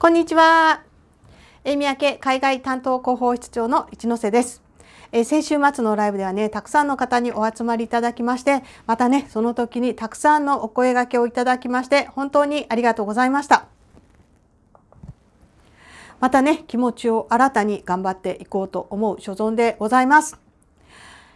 こんにちは。え三宅海外担当広報室長の一ノ瀬です。え先週末のライブではね、たくさんの方にお集まりいただきまして、またね、その時にたくさんのお声がけをいただきまして、本当にありがとうございました。またね、気持ちを新たに頑張っていこうと思う所存でございます。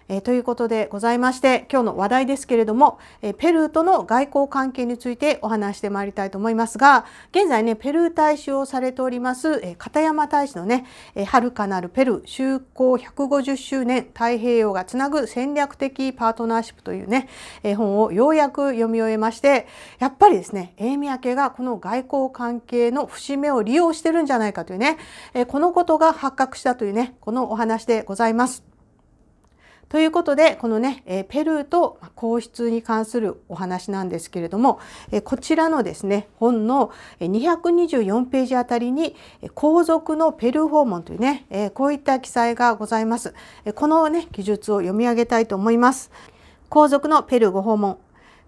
えー、ということでございまして今日の話題ですけれども、えー、ペルーとの外交関係についてお話してまいりたいと思いますが現在ねペルー大使をされております、えー、片山大使のね「はるかなるペルー就航150周年太平洋がつなぐ戦略的パートナーシップ」というね、え本をようやく読み終えましてやっぱりですねミ宮家がこの外交関係の節目を利用してるんじゃないかというね、えこのことが発覚したというねこのお話でございます。ということで、このね、えペルーと皇室に関するお話なんですけれども、えこちらのですね、本の224ページあたりに、皇族のペルー訪問というね、えこういった記載がございます。えこのね、記述を読み上げたいと思います。皇族のペルーご訪問。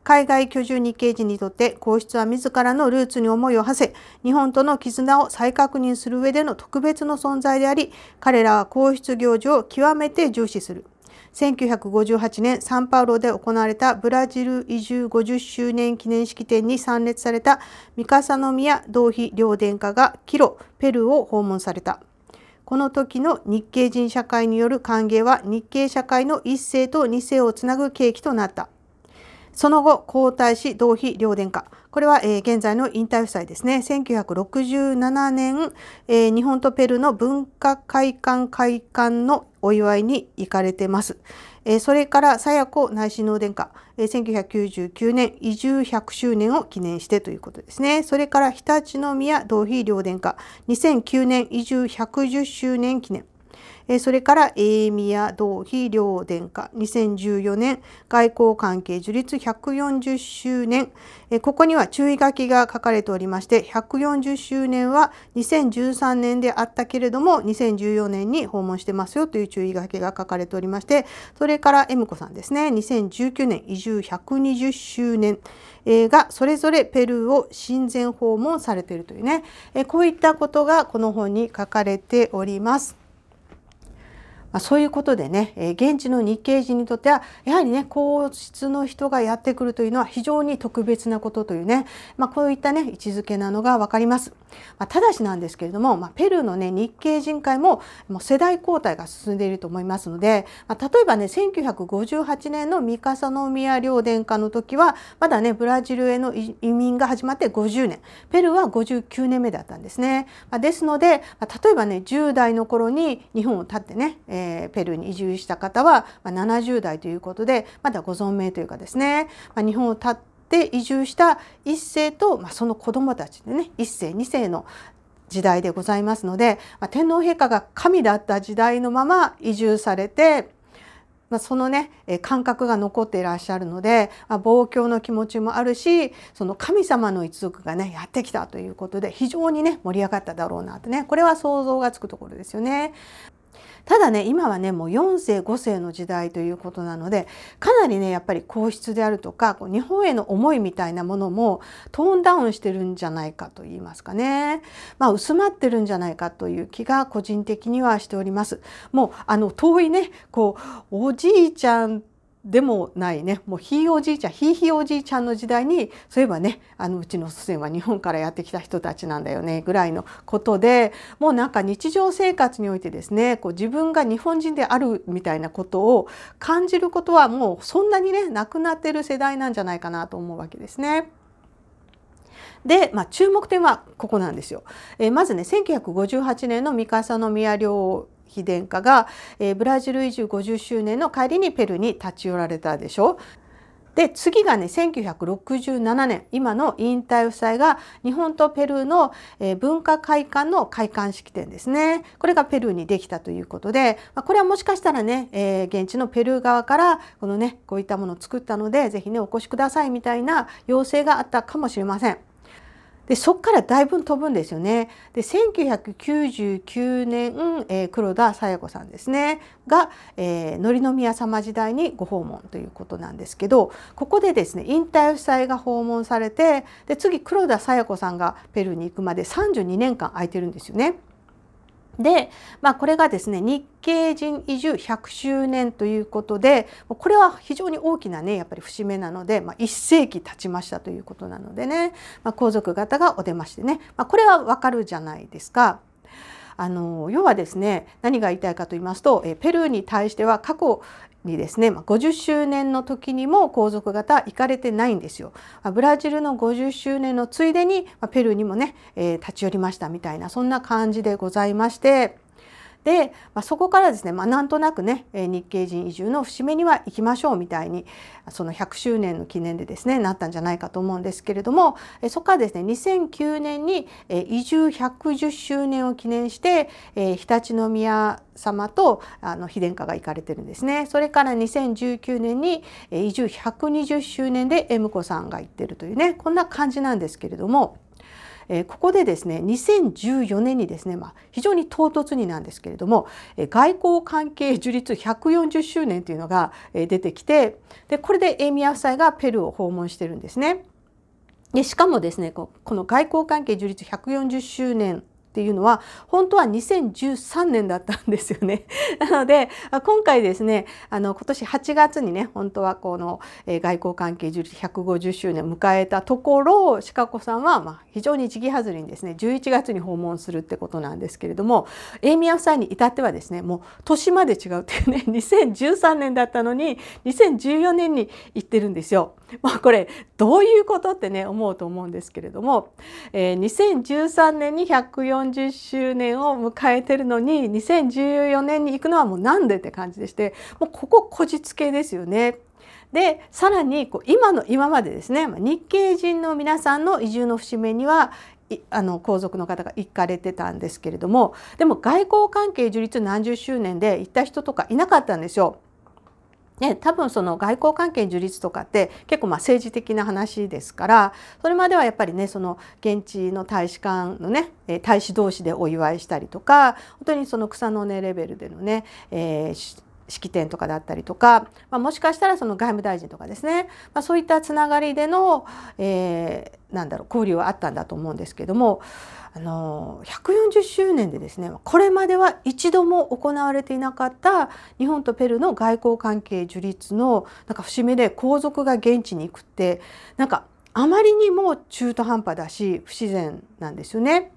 海外居住日系人にとって皇室は自らのルーツに思いを馳せ日本との絆を再確認する上での特別の存在であり彼らは皇室行事を極めて重視する1958年サンパウロで行われたブラジル移住50周年記念式典に参列された三笠宮同妃両殿下がキロ、ペルーを訪問された。この時の日系人社会による歓迎は日系社会の一世と二世をつなぐ契機となった。その後、皇太子同妃両殿下。これは、えー、現在の引退夫妻ですね。1967年、えー、日本とペルーの文化会館会館のお祝いに行かれてます。えそれから、佐弥子内親王殿下、え1999年移住100周年を記念してということですね。それから、常陸宮同妃両殿下、2009年移住110周年記念。えそれからエミア同妃両殿下2014年外交関係樹立140周年、えここには注意書きが書かれておりまして140周年は2013年であったけれども2014年に訪問してますよという注意書きが書かれておりましてそれからエム子さんですね2019年移住120周年がそれぞれペルーを親善訪問されているというねこういったことがこの本に書かれております。まあ、そういうことでね、え現地の日系人にとってはやはりね皇室の人がやってくるというのは非常に特別なことというね、まあ、こういったね位置づけなのが分かります。まあ、ただしなんですけれども、まあ、ペルーの、ね、日系人会ももう世代交代が進んでいると思いますので、まあ、例えばね1958年の三笠宮両殿下の時はまだねブラジルへの移民が始まって50年ペルーは59年目だったんですね。まあ、ですので、まあ、例えばね10代の頃に日本を立ってね、えー、ペルーに移住した方は、まあ、70代ということでまだご存命というかですね、まあ、日本を立ってで移住した一世と、まあ、その子供たちでね一世二世の時代でございますので、まあ、天皇陛下が神だった時代のまま移住されて、まあ、そのね感覚が残っていらっしゃるので、まあ、望郷の気持ちもあるしその神様の一族がねやってきたということで非常にね盛り上がっただろうなとねこれは想像がつくところですよね。ただね今はねもう4世5世の時代ということなのでかなりねやっぱり皇室であるとかこう日本への思いみたいなものもトーンダウンしてるんじゃないかと言いますかね、まあ、薄まってるんじゃないかという気が個人的にはしております。もうあの遠いねこうおじいちゃんでもないねもうひいおじいちゃんひいひいおじいちゃんの時代にそういえばねあのうちの祖先は日本からやってきた人たちなんだよねぐらいのことでもうなんか日常生活においてですねこう自分が日本人であるみたいなことを感じることはもうそんなにねなくなってる世代なんじゃないかなと思うわけですね。で、まあ、注目点はここなんですよ。えー、まずね1958年の三笠宮陵妃殿下が、えー、ブラジル移住50周年の帰りにペルーに立ち寄られたでしょ。で次がね1967年今の引退夫妻が日本とペルーの、えー、文化会館の開館式典ですねこれがペルーにできたということで、まあ、これはもしかしたらね、えー、現地のペルー側からこのねこういったものを作ったので是非ねお越しくださいみたいな要請があったかもしれません。でそっからだいぶ飛ぶんですよね。で1999年、えー、黒田清子さんですねが、えー、宮様時代にご訪問ということなんですけどここでですね引退夫妻が訪問されてで次黒田清子さんがペルーに行くまで32年間空いてるんですよね。で、まあ、これがですね日系人移住100周年ということでこれは非常に大きなねやっぱり節目なので、まあ、1世紀経ちましたということなのでね、まあ、皇族方がお出ましてね、まあ、これはわかるじゃないですか。あの要はですね何が言いたいかと言いますとペルーに対しては過去にですね50周年の時にも皇族方行かれてないんですよ。ブラジルの50周年のついでにペルーにもね、え立ち寄りましたみたいなそんな感じでございまして。で、まあ、そこからですね、まあ、なんとなくね日系人移住の節目には行きましょうみたいにその100周年の記念でですねなったんじゃないかと思うんですけれどもそこからですね2009年に移住110周年を記念して常陸宮様とあの妃殿下が行かれてるんですねそれから2019年に移住120周年で M 子さんが行ってるというねこんな感じなんですけれども。えここでですね2014年にですね、まあ、非常に唐突になんですけれども、え外交関係樹立140周年というのが、え出てきてでこれでエミア夫妻がペルーを訪問してるんですね。でしかもですねこの外交関係樹立140周年っていうのは本当は2013年だったんですよね。なので今回ですねあの今年8月にね本当はこの外交関係樹立150周年を迎えたところシカ子さんはまあ非常に時期外れにですね11月に訪問するってことなんですけれどもエイミアさんに至ってはですねもう年まで違うっていうね2013 年だったのに2014年に行ってるんですよ。まあ、これどういうことってね思うと思うんですけれども、えー、2013年に140 40周年を迎えてるのに2014年に行くのはもうなんでって感じでしてもうこここじつけですよね。でさらにこう今の今までですね日系人の皆さんの移住の節目にはあの皇族の方が行かれてたんですけれどもでも外交関係樹立何十周年で行った人とかいなかったんですよ。ね、多分その外交関係樹立とかって結構まあ政治的な話ですからそれまではやっぱりねその現地の大使館のね大使同士でお祝いしたりとか本当にその草の根レベルでのね、えー、式典とかだったりとか、まあ、もしかしたらその外務大臣とかですね、まあ、そういったつながりでの、えー、なんだろう交流はあったんだと思うんですけどもあの140周年でですねこれまでは一度も行われていなかった日本とペルーの外交関係樹立のなんか節目で皇族が現地に行くってなんかあまりにも中途半端だし不自然なんですよね。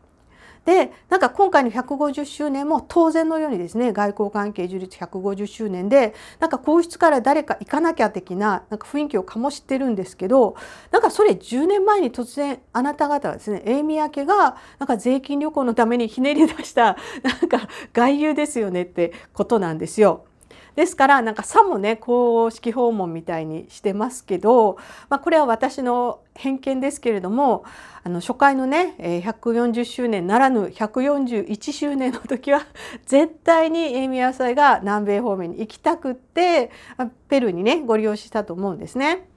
でなんか今回の150周年も当然のようにですね外交関係樹立150周年でなんか皇室から誰か行かなきゃ的ななんか雰囲気を醸してるんですけどなんかそれ10年前に突然あなた方はですね永宮家がなんか税金旅行のためにひねり出したなんか外遊ですよねってことなんですよ。ですからなんかさもね公式訪問みたいにしてますけど、まあ、これは私の偏見ですけれどもあの初回のね140周年ならぬ141周年の時は 絶対にエサイが南米方面に行きたくってペルーにねご利用したと思うんですね。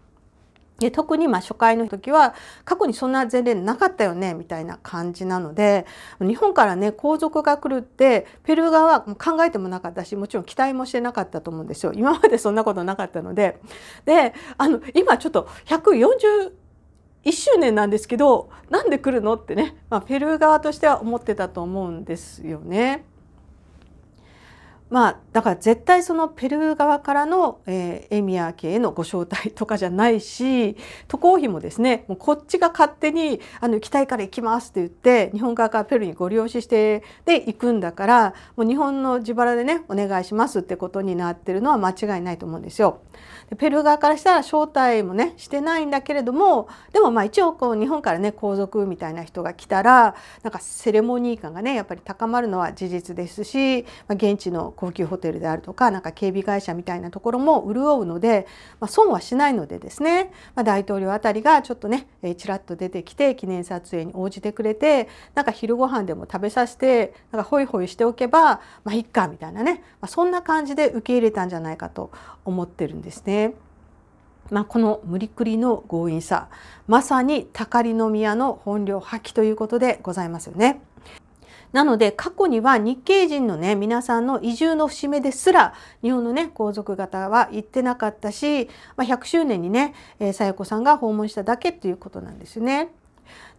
で特にま初回の時は過去にそんな前例なかったよねみたいな感じなので日本からね皇族が来るってペルー側は考えてもなかったしもちろん期待もしてなかったと思うんですよ今までそんなことなかったので。であの今ちょっと1 4 1周年なんですけどなんで来るのってね、まあ、ペルー側としては思ってたと思うんですよね。まあだから絶対そのペルー側からの、えー、エミア家へのご招待とかじゃないし渡航費もですねもうこっちが勝手にあの行きたいから行きますって言って日本側からペルーにご利用ししてで行くんだからもう日本の自腹でねお願いしますってことになってるのは間違いないと思うんですよ。でペルー側からしたら招待もねしてないんだけれどもでもまあ一応こう日本からね皇族みたいな人が来たらなんかセレモニー感がねやっぱり高まるのは事実ですし、まあ、現地の高級ホテルであるとかなんか警備会社みたいなところも潤うので、まあ、損はしないのでですね、まあ、大統領あたりがちょっとねちらっと出てきて記念撮影に応じてくれてなんか昼ご飯でも食べさせてなんかホイホイしておけばまあいっかみたいなね、まあ、そんな感じで受け入れたんじゃないかと思ってるんですね。まあ、この無理くりの強引さまさにたかりの宮の本領発揮ということでございますよね。なので過去には日系人のね皆さんの移住の節目ですら日本のね皇族方は行ってなかったし、まあ、100周年にね小夜子さんが訪問しただけっていうことなんですよね。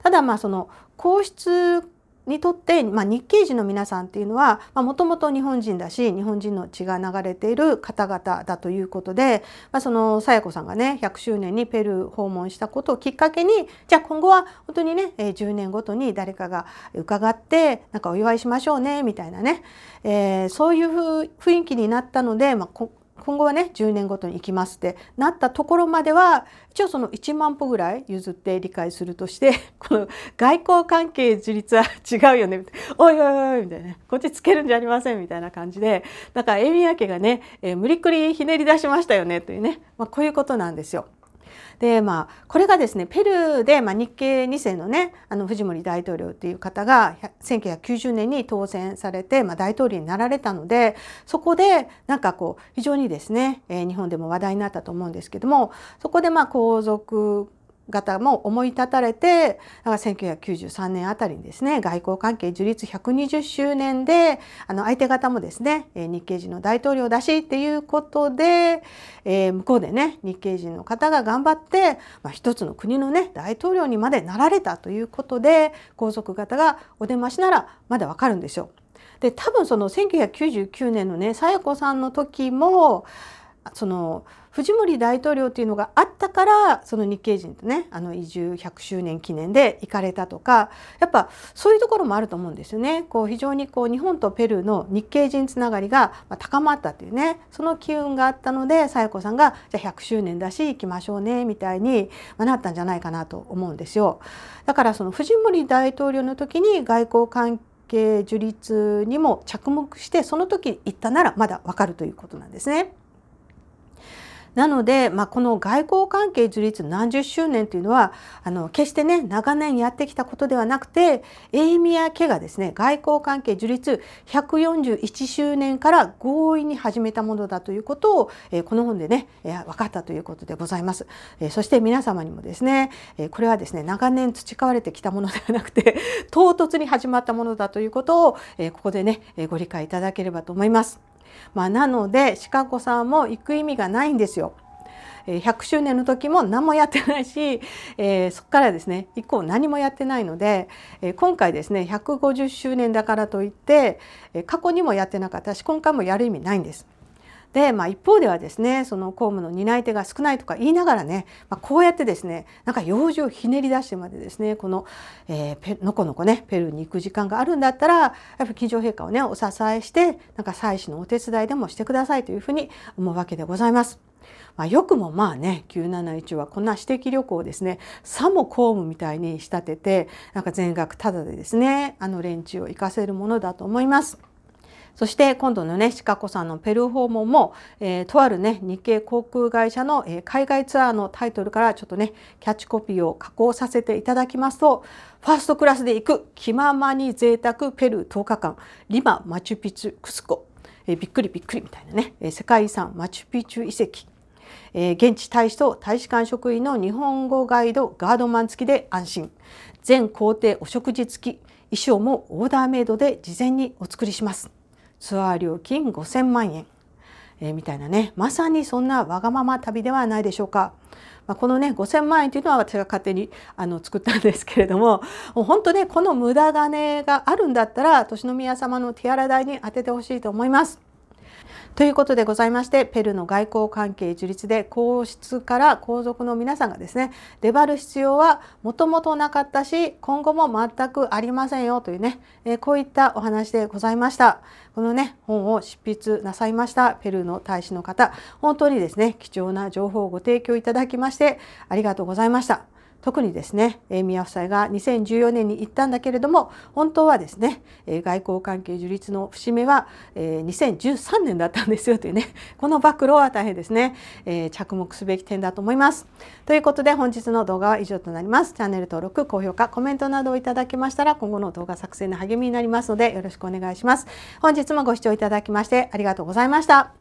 ただまあその皇室にとって、まあ、日系人の皆さんっていうのはもともと日本人だし日本人の血が流れている方々だということで、まあ、その佐弥子さんがね100周年にペルー訪問したことをきっかけにじゃあ今後は本当にね10年ごとに誰かが伺ってなんかお祝いしましょうねみたいなね、えー、そういう雰囲気になったので、まあ、今後はね10年ごとに行きますってなったところまでは一応その1万歩ぐらい譲って理解するとして この外交関係自立は違うよねおいおいおいみたいなこっちつけるんじゃありませんみたいな感じでだからエミヤ家がね、えー、無理くりひねり出しましたよねというね、まあ、こういうことなんですよ。でまあこれがですねペルーで、まあ、日系2世のねあの藤森大統領という方が1990年に当選されて、まあ、大統領になられたのでそこでなんかこう非常にですね、えー、日本でも話題になったと思うんですけどもそこでまあ皇族方も思い立たれて1993年あたりにですね外交関係樹立120周年であの相手方もですね日系人の大統領だしっていうことで、えー、向こうでね日系人の方が頑張って、まあ、一つの国のね大統領にまでなられたということで皇族方がお出ましならまだわかるんですよ。で多分その1999年のね佐代子さんの時もその藤森大統領っていうのがあったからその日系人とねあの移住100周年記念で行かれたとかやっぱそういうところもあると思うんですよね。こう非常にこう日本とペルーの日系人つながりが高まったっていうねその機運があったので紗栄子さんがじゃあ100周年だし行きましょうねみたいになったんじゃないかなと思うんですよ。だからその藤森大統領の時に外交関係樹立にも着目してその時行ったならまだわかるということなんですね。なので、まあ、この外交関係樹立何十周年というのはあの決してね長年やってきたことではなくてエイミア・家がですね外交関係樹立141周年から強引に始めたものだということを、えー、この本でね、えー、分かったということでございます。えー、そして皆様にもですね、えー、これはですね長年培われてきたものではなくて唐突に始まったものだということを、えー、ここでねご理解いただければと思います。まあ、なのでシカゴさんも行く意味がないんですよ。100周年の時も何もやってないし、えー、そこからですね以降何もやってないので、えー、今回ですね150周年だからといって過去にもやってなかったし今回もやる意味ないんです。で、まあ、一方ではですねその公務の担い手が少ないとか言いながらね、まあ、こうやってですねなんか用事をひねり出してまでですねこの、えー、のこのこねペルーに行く時間があるんだったらやっぱり金城陛下をねお支えしてなんか祭祀のお手伝いでもしてくださいというふうに思うわけでございます。まあ、よくもまあね971はこんな私的旅行をですねさも公務みたいに仕立ててなんか全額タダでですねあの連中を行かせるものだと思います。そして今度のね、シカ子さんのペルー訪問も、えー、とあるね、日系航空会社の、えー、海外ツアーのタイトルからちょっとね、キャッチコピーを加工させていただきますと、ファーストクラスで行く気ままに贅沢ペルー10日間、リマ、マチュピチュ、クスコ、えー、びっくりびっくりみたいなね、えー、世界遺産マチュピチュ遺跡、えー、現地大使と大使館職員の日本語ガイドガードマン付きで安心全工程お食事付き衣装もオーダーメイドで事前にお作りします。ツアー料金5000万円、えー、みたいなねまさにそんなわがまま旅ではないでしょうか。まあ、このね5,000万円というのは私が勝手にあの作ったんですけれどももう本当ねこの無駄金があるんだったら年の宮様の手洗い代に当ててほしいと思います。ということでございましてペルの外交関係樹立で皇室から皇族の皆さんがですね出張る必要はもともとなかったし今後も全くありませんよというね、えこういったお話でございましたこのね本を執筆なさいましたペルーの大使の方本当にですね貴重な情報をご提供いただきましてありがとうございました。特にですね、宮夫妻が2014年に行ったんだけれども、本当はですね、外交関係樹立の節目は2013年だったんですよというね、この暴露は大変ですね、着目すべき点だと思います。ということで本日の動画は以上となります。チャンネル登録、高評価、コメントなどをいただけましたら、今後の動画作成の励みになりますのでよろしくお願いします。本日もご視聴いただきましてありがとうございました。